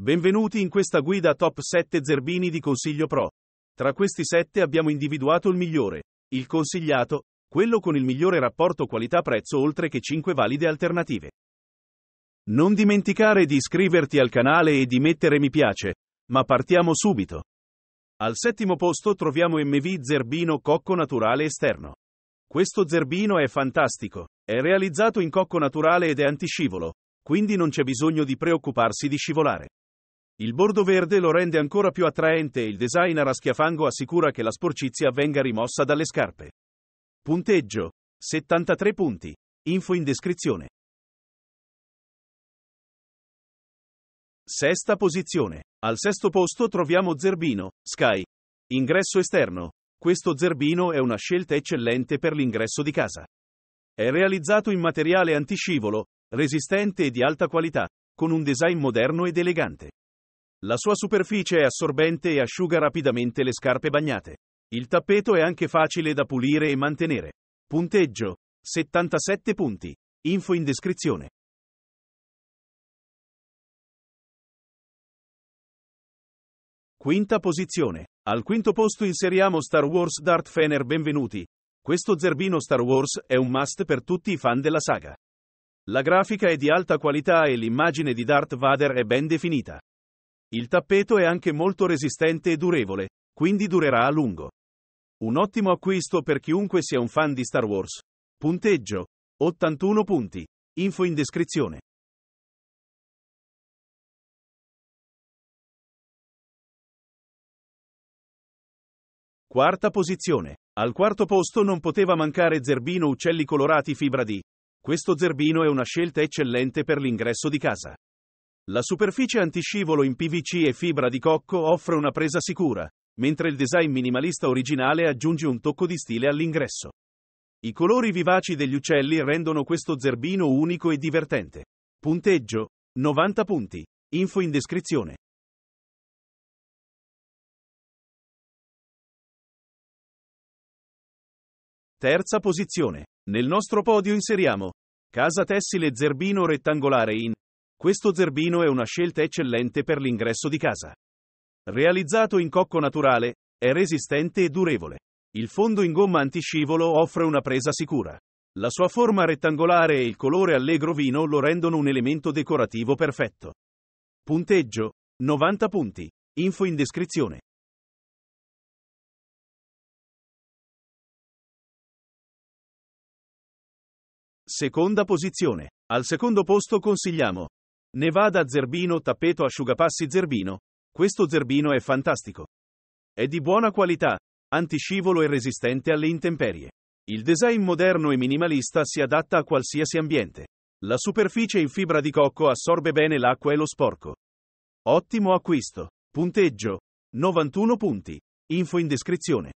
Benvenuti in questa guida top 7 zerbini di consiglio pro. Tra questi 7 abbiamo individuato il migliore, il consigliato, quello con il migliore rapporto qualità-prezzo oltre che 5 valide alternative. Non dimenticare di iscriverti al canale e di mettere mi piace, ma partiamo subito. Al settimo posto troviamo MV Zerbino Cocco Naturale Esterno. Questo zerbino è fantastico, è realizzato in cocco naturale ed è antiscivolo, quindi non c'è bisogno di preoccuparsi di scivolare. Il bordo verde lo rende ancora più attraente e il design a raschiafango assicura che la sporcizia venga rimossa dalle scarpe. Punteggio 73 punti. Info in descrizione. Sesta posizione. Al sesto posto troviamo Zerbino, Sky. Ingresso esterno. Questo Zerbino è una scelta eccellente per l'ingresso di casa. È realizzato in materiale antiscivolo, resistente e di alta qualità, con un design moderno ed elegante. La sua superficie è assorbente e asciuga rapidamente le scarpe bagnate. Il tappeto è anche facile da pulire e mantenere. Punteggio 77 punti. Info in descrizione. Quinta posizione. Al quinto posto inseriamo Star Wars Dart Fener benvenuti. Questo zerbino Star Wars è un must per tutti i fan della saga. La grafica è di alta qualità e l'immagine di Darth Vader è ben definita. Il tappeto è anche molto resistente e durevole, quindi durerà a lungo. Un ottimo acquisto per chiunque sia un fan di Star Wars. Punteggio 81 punti. Info in descrizione. Quarta posizione. Al quarto posto non poteva mancare Zerbino Uccelli Colorati Fibra D. Questo zerbino è una scelta eccellente per l'ingresso di casa. La superficie antiscivolo in PVC e fibra di cocco offre una presa sicura, mentre il design minimalista originale aggiunge un tocco di stile all'ingresso. I colori vivaci degli uccelli rendono questo zerbino unico e divertente. Punteggio 90 punti. Info in descrizione. Terza posizione. Nel nostro podio inseriamo Casa tessile zerbino rettangolare in questo zerbino è una scelta eccellente per l'ingresso di casa. Realizzato in cocco naturale, è resistente e durevole. Il fondo in gomma antiscivolo offre una presa sicura. La sua forma rettangolare e il colore allegro vino lo rendono un elemento decorativo perfetto. Punteggio 90 punti. Info in descrizione. Seconda posizione. Al secondo posto consigliamo Nevada Zerbino tappeto asciugapassi Zerbino. Questo Zerbino è fantastico. È di buona qualità, antiscivolo e resistente alle intemperie. Il design moderno e minimalista si adatta a qualsiasi ambiente. La superficie in fibra di cocco assorbe bene l'acqua e lo sporco. Ottimo acquisto. Punteggio 91 punti. Info in descrizione.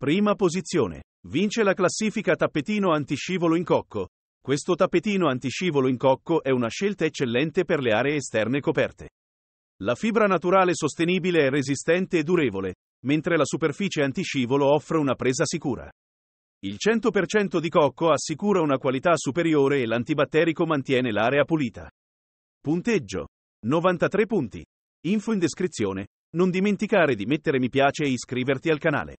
Prima posizione. Vince la classifica tappetino antiscivolo in cocco. Questo tappetino antiscivolo in cocco è una scelta eccellente per le aree esterne coperte. La fibra naturale sostenibile è resistente e durevole, mentre la superficie antiscivolo offre una presa sicura. Il 100% di cocco assicura una qualità superiore e l'antibatterico mantiene l'area pulita. Punteggio 93 punti. Info in descrizione. Non dimenticare di mettere mi piace e iscriverti al canale.